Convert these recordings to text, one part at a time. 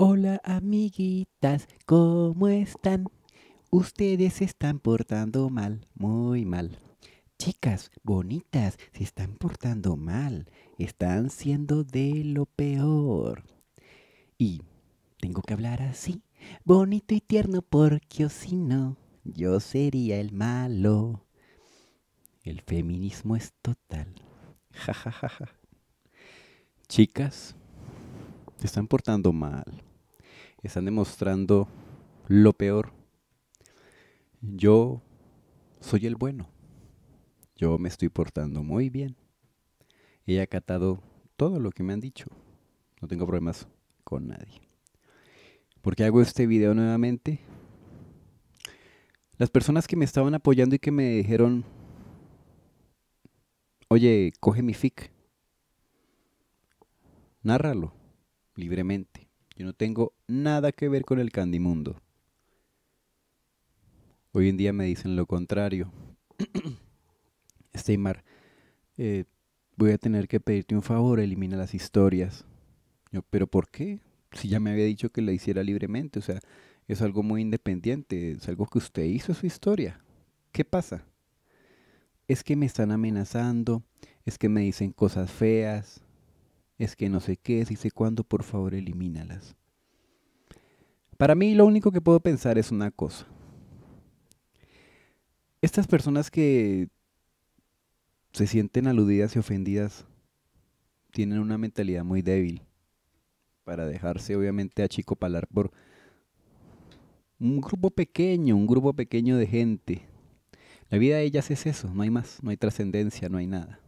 Hola amiguitas, ¿cómo están? Ustedes se están portando mal, muy mal. Chicas bonitas, se están portando mal, están siendo de lo peor. Y tengo que hablar así, bonito y tierno, porque si no, yo sería el malo. El feminismo es total. Ja, ja, Chicas, están portando mal, están demostrando lo peor. Yo soy el bueno, yo me estoy portando muy bien. He acatado todo lo que me han dicho, no tengo problemas con nadie. ¿Por qué hago este video nuevamente? Las personas que me estaban apoyando y que me dijeron, oye, coge mi FIC, nárralo libremente. Yo no tengo nada que ver con el candimundo. Hoy en día me dicen lo contrario. Steymar, eh, voy a tener que pedirte un favor, elimina las historias. Yo, pero ¿por qué? Si ya me había dicho que la hiciera libremente, o sea, es algo muy independiente, es algo que usted hizo su historia. ¿Qué pasa? Es que me están amenazando, es que me dicen cosas feas, es que no sé qué, si sé cuándo, por favor elimínalas. Para mí lo único que puedo pensar es una cosa. Estas personas que se sienten aludidas y ofendidas tienen una mentalidad muy débil para dejarse obviamente achicopalar por un grupo pequeño, un grupo pequeño de gente. La vida de ellas es eso, no hay más, no hay trascendencia, no hay nada.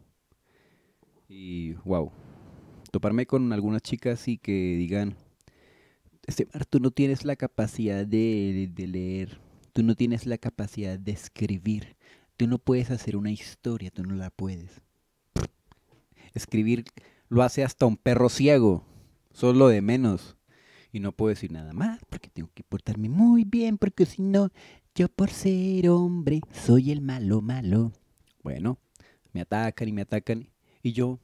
Y wow toparme con algunas chicas y que digan, este, tú no tienes la capacidad de, de leer, tú no tienes la capacidad de escribir, tú no puedes hacer una historia, tú no la puedes. Escribir lo hace hasta un perro ciego, solo de menos. Y no puedo decir nada más porque tengo que portarme muy bien, porque si no, yo por ser hombre soy el malo malo. Bueno, me atacan y me atacan y yo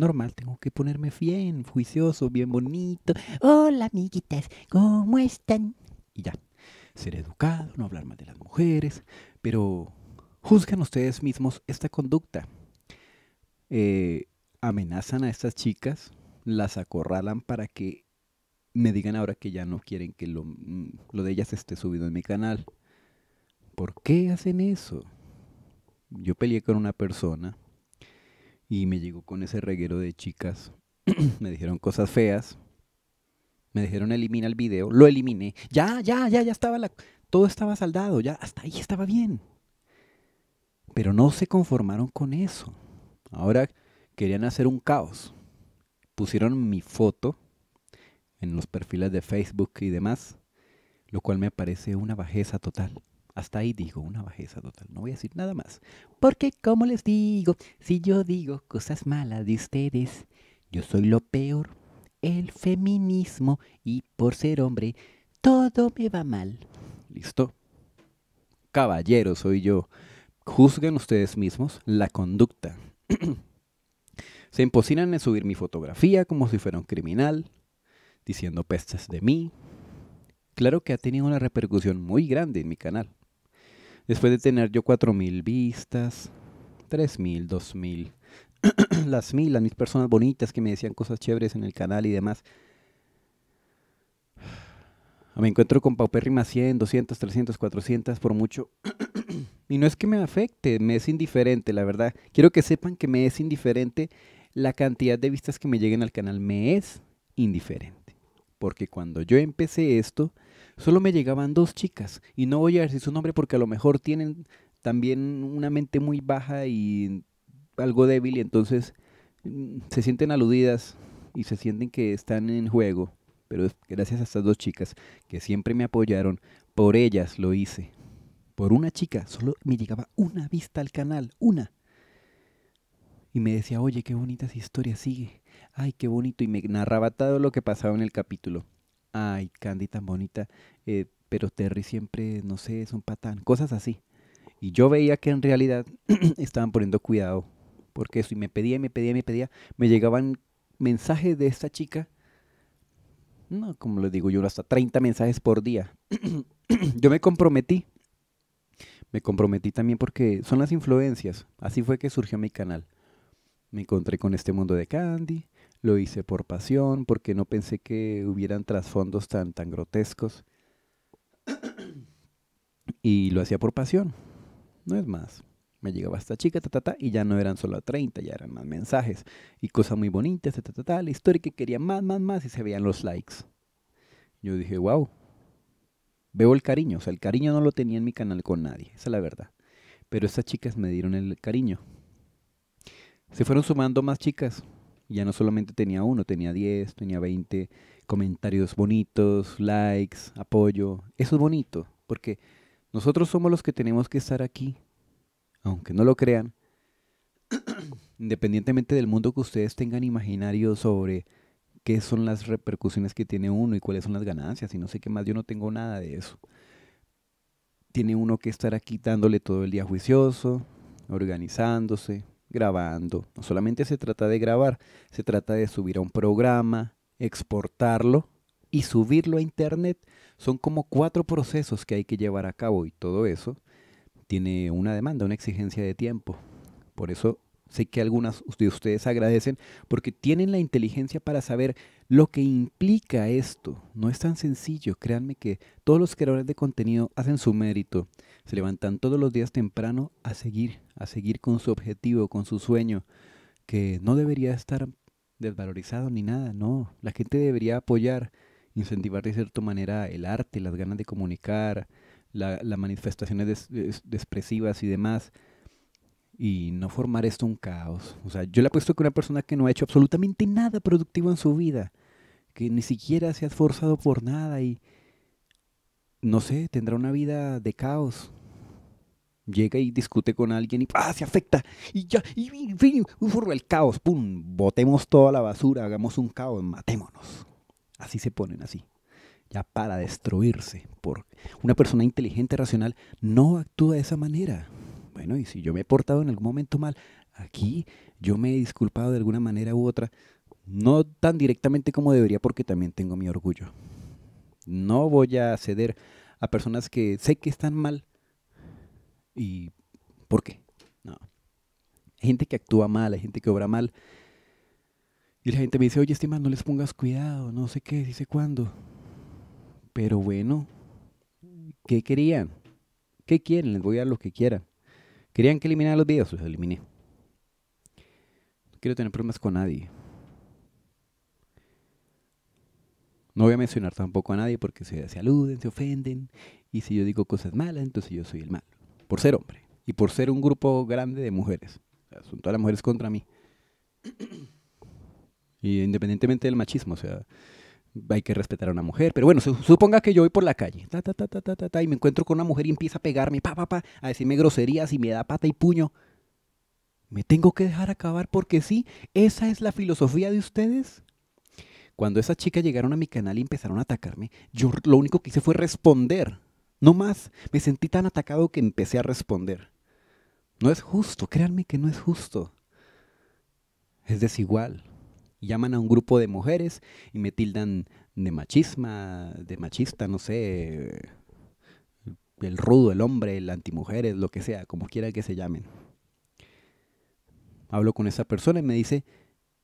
normal, tengo que ponerme bien, juicioso, bien bonito. Hola, amiguitas, ¿cómo están? Y ya, ser educado, no hablar mal de las mujeres, pero juzgan ustedes mismos esta conducta. Eh, amenazan a estas chicas, las acorralan para que me digan ahora que ya no quieren que lo, mm, lo de ellas esté subido en mi canal. ¿Por qué hacen eso? Yo peleé con una persona y me llegó con ese reguero de chicas. me dijeron cosas feas. Me dijeron elimina el video. Lo eliminé. Ya, ya, ya, ya estaba la... Todo estaba saldado, ya hasta ahí estaba bien. Pero no se conformaron con eso. Ahora querían hacer un caos. Pusieron mi foto en los perfiles de Facebook y demás, lo cual me parece una bajeza total. Hasta ahí digo una bajeza total, no voy a decir nada más. Porque como les digo, si yo digo cosas malas de ustedes, yo soy lo peor. El feminismo y por ser hombre, todo me va mal. Listo. Caballero soy yo. Juzguen ustedes mismos la conducta. Se empocinan en subir mi fotografía como si fuera un criminal, diciendo pestes de mí. Claro que ha tenido una repercusión muy grande en mi canal. Después de tener yo 4.000 vistas, 3.000, 2.000, las mil, las mil personas bonitas que me decían cosas chéveres en el canal y demás. Me encuentro con Paupérrima 100, 200, 300, 400 por mucho. y no es que me afecte, me es indiferente, la verdad. Quiero que sepan que me es indiferente la cantidad de vistas que me lleguen al canal. Me es indiferente. Porque cuando yo empecé esto, Solo me llegaban dos chicas y no voy a decir su nombre porque a lo mejor tienen también una mente muy baja y algo débil y entonces mm, se sienten aludidas y se sienten que están en juego. Pero gracias a estas dos chicas que siempre me apoyaron, por ellas lo hice. Por una chica, solo me llegaba una vista al canal, una. Y me decía, oye, qué bonitas historias sigue. Ay, qué bonito. Y me narraba todo lo que pasaba en el capítulo ay, Candy tan bonita, eh, pero Terry siempre, no sé, es un patán, cosas así. Y yo veía que en realidad estaban poniendo cuidado, porque eso, y me pedía, me pedía, me pedía, me llegaban mensajes de esta chica, no, como les digo yo, hasta 30 mensajes por día. yo me comprometí, me comprometí también porque son las influencias, así fue que surgió mi canal. Me encontré con este mundo de Candy, lo hice por pasión, porque no pensé que hubieran trasfondos tan, tan grotescos. y lo hacía por pasión, no es más. Me llegaba esta chica, ta, ta, ta, y ya no eran solo 30, ya eran más mensajes y cosas muy bonitas, ta, ta, ta, ta la historia que quería más, más, más, y se veían los likes. Yo dije, wow, veo el cariño, o sea, el cariño no lo tenía en mi canal con nadie, esa es la verdad. Pero estas chicas me dieron el cariño. Se fueron sumando más chicas, ya no solamente tenía uno, tenía 10, tenía 20 comentarios bonitos, likes, apoyo. Eso es bonito, porque nosotros somos los que tenemos que estar aquí, aunque no lo crean, independientemente del mundo que ustedes tengan imaginario sobre qué son las repercusiones que tiene uno y cuáles son las ganancias y no sé qué más, yo no tengo nada de eso. Tiene uno que estar aquí dándole todo el día juicioso, organizándose, grabando. No solamente se trata de grabar, se trata de subir a un programa, exportarlo y subirlo a internet. Son como cuatro procesos que hay que llevar a cabo y todo eso tiene una demanda, una exigencia de tiempo. Por eso sé que algunas de ustedes agradecen, porque tienen la inteligencia para saber lo que implica esto. No es tan sencillo, créanme que todos los creadores de contenido hacen su mérito, se levantan todos los días temprano a seguir, a seguir con su objetivo, con su sueño, que no debería estar desvalorizado ni nada, no, la gente debería apoyar, incentivar de cierta manera el arte, las ganas de comunicar, las manifestaciones expresivas y demás y no formar esto un caos. O sea, yo le apuesto que una persona que no ha hecho absolutamente nada productivo en su vida, que ni siquiera se ha esforzado por nada y, no sé, tendrá una vida de caos. Llega y discute con alguien y ¡ah! se afecta y ya, y, fin, un furro el caos, ¡pum! Botemos toda la basura, hagamos un caos, matémonos. Así se ponen así. Ya para destruirse. Una persona inteligente, racional, no actúa de esa manera. Bueno, y si yo me he portado en algún momento mal, aquí yo me he disculpado de alguna manera u otra, no tan directamente como debería porque también tengo mi orgullo. No voy a ceder a personas que sé que están mal. ¿Y por qué? No. Hay gente que actúa mal, hay gente que obra mal. Y la gente me dice, oye, estima, no les pongas cuidado, no sé qué, dice cuándo. Pero bueno, ¿qué querían? ¿Qué quieren? Les voy a lo que quieran. Querían que eliminara los videos, los eliminé. No quiero tener problemas con nadie. No voy a mencionar tampoco a nadie porque se, se aluden, se ofenden. Y si yo digo cosas malas, entonces yo soy el malo. Por ser hombre. Y por ser un grupo grande de mujeres. son todas las mujeres contra mí. y independientemente del machismo, o sea, hay que respetar a una mujer. Pero bueno, suponga que yo voy por la calle, ta, ta, ta, y me encuentro con una mujer y empieza a pegarme, pa, pa, pa, a decirme groserías y me da pata y puño. ¿Me tengo que dejar acabar porque sí? ¿Esa es la filosofía de ustedes? Cuando esas chicas llegaron a mi canal y empezaron a atacarme, yo lo único que hice fue responder. No más, me sentí tan atacado que empecé a responder. No es justo, créanme que no es justo. Es desigual llaman a un grupo de mujeres y me tildan de machisma, de machista, no sé, el rudo, el hombre, el antimujeres, lo que sea, como quiera que se llamen. Hablo con esa persona y me dice,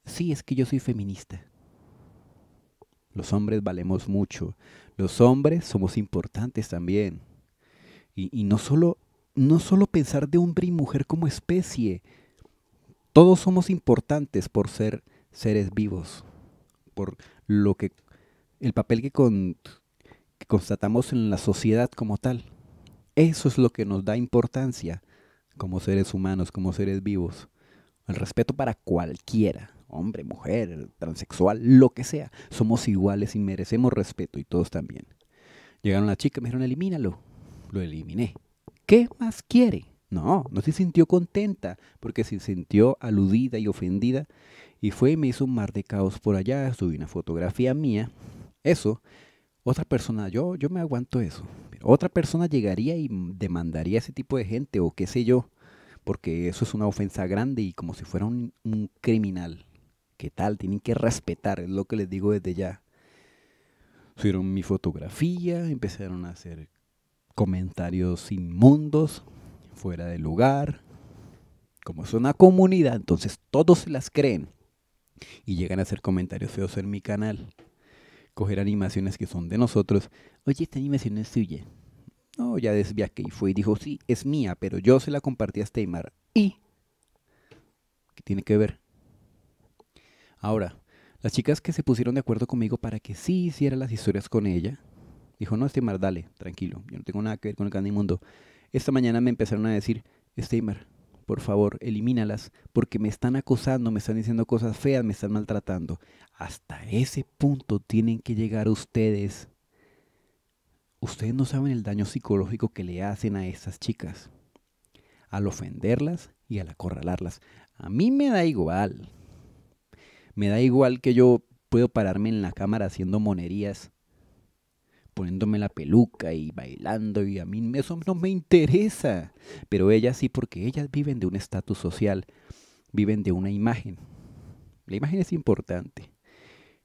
sí, es que yo soy feminista. Los hombres valemos mucho. Los hombres somos importantes también. Y, no, solo, no solo pensar de hombre y mujer como especie. Todos somos importantes por ser seres vivos, por lo que el papel que, constatamos en la sociedad como tal. Eso es lo que nos da importancia como seres humanos, como seres vivos. El respeto para cualquiera, hombre, mujer, transexual, lo que sea. Somos iguales y merecemos respeto y todos también. Llegaron las chicas, me dijeron, elimínalo. Lo eliminé. ¿Qué más quiere? No, no se sintió contenta porque se sintió aludida y ofendida y fue y me hizo un mar de caos por allá, subí una fotografía mía. Eso, otra persona, yo, yo me aguanto eso. otra persona llegaría y demandaría a ese tipo de gente o qué sé yo, porque eso es una ofensa grande y como si fuera un, un criminal. ¿Qué tal? Tienen que respetar, es lo que les digo desde ya. Subieron mi fotografía, empezaron a hacer comentarios inmundos, fuera de lugar. Como es una comunidad, entonces todos las creen y llegan a hacer comentarios feos en mi canal. Coger animaciones que son de nosotros. Oye, esta animación es tuya. No, ya desvié que fue y dijo, sí, es mía, pero yo se la compartí a Steymar. ¿Y? ¿Qué tiene que ver? Ahora, las chicas que se pusieron de acuerdo conmigo para que sí hiciera las historias con ella, dijo, no, Steymar, dale, tranquilo, yo no tengo nada que ver con el canal Mundo Esta mañana me empezaron a decir, Steymar, por favor, elimínalas, porque me están acosando, me están diciendo cosas feas, me están maltratando. Hasta ese punto tienen que llegar ustedes. Ustedes no saben el daño psicológico que le hacen a estas chicas, al ofenderlas y al acorralarlas. A mí me da igual. Me da igual que yo puedo pararme en la cámara haciendo monerías poniéndome la peluca y bailando y a mí eso no me interesa. Pero ellas sí, porque ellas viven de un estatus social, viven de una imagen. La imagen es importante.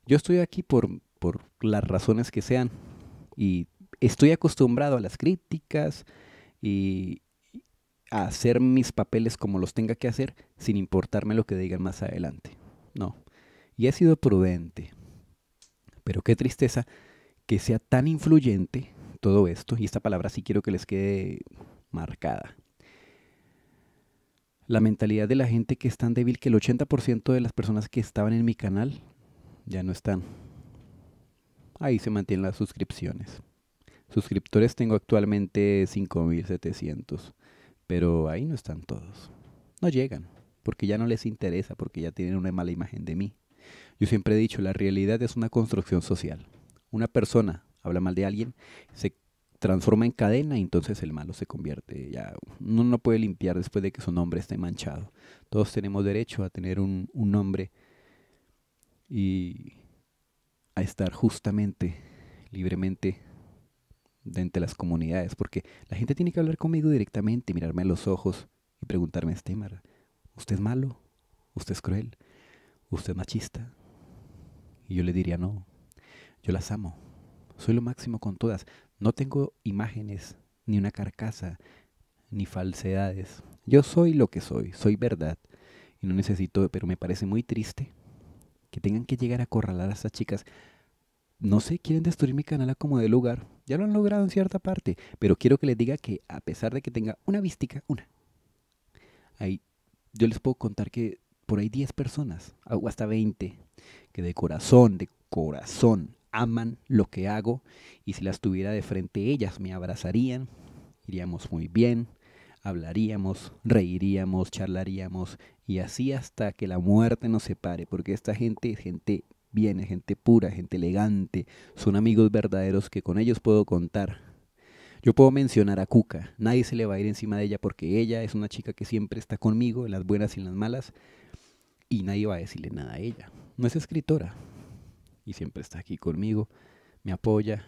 Yo estoy aquí por, por las razones que sean y estoy acostumbrado a las críticas y a hacer mis papeles como los tenga que hacer sin importarme lo que digan más adelante. No. Y he sido prudente. Pero qué tristeza que sea tan influyente todo esto, y esta palabra sí quiero que les quede marcada. La mentalidad de la gente que es tan débil que el 80% de las personas que estaban en mi canal ya no están. Ahí se mantienen las suscripciones. Suscriptores tengo actualmente 5.700, pero ahí no están todos. No llegan, porque ya no les interesa, porque ya tienen una mala imagen de mí. Yo siempre he dicho, la realidad es una construcción social una persona habla mal de alguien, se transforma en cadena y entonces el malo se convierte ya uno no puede limpiar después de que su nombre esté manchado todos tenemos derecho a tener un, nombre y a estar justamente libremente dentro de las comunidades porque la gente tiene que hablar conmigo directamente mirarme a los ojos y preguntarme este usted es malo usted es cruel usted es machista y yo le diría no yo las amo. Soy lo máximo con todas. No tengo imágenes, ni una carcasa, ni falsedades. Yo soy lo que soy, soy verdad. Y no necesito, pero me parece muy triste que tengan que llegar a acorralar a estas chicas. No sé, quieren destruir mi canal a como de lugar. Ya lo han logrado en cierta parte. Pero quiero que les diga que a pesar de que tenga una vistica, una. Ahí, yo les puedo contar que por ahí 10 personas, o hasta 20, que de corazón, de corazón, aman lo que hago y si las tuviera de frente ellas me abrazarían, iríamos muy bien, hablaríamos, reiríamos, charlaríamos y así hasta que la muerte nos separe, porque esta gente gente bien, gente pura, gente elegante, son amigos verdaderos que con ellos puedo contar. Yo puedo mencionar a Cuca, nadie se le va a ir encima de ella porque ella es una chica que siempre está conmigo, en las buenas y en las malas, y nadie va a decirle nada a ella. No es escritora, y siempre está aquí conmigo, me apoya.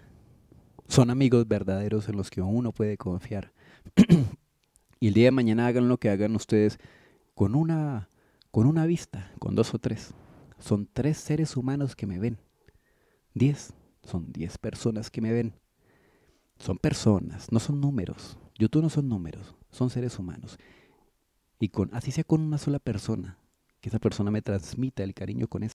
Son amigos verdaderos en los que uno puede confiar. y el día de mañana hagan lo que hagan ustedes con una, con una vista, con dos o tres. Son tres seres humanos que me ven. Diez, son diez personas que me ven. Son personas, no son números. YouTube no son números, son seres humanos. Y con, así sea con una sola persona, que esa persona me transmita el cariño con,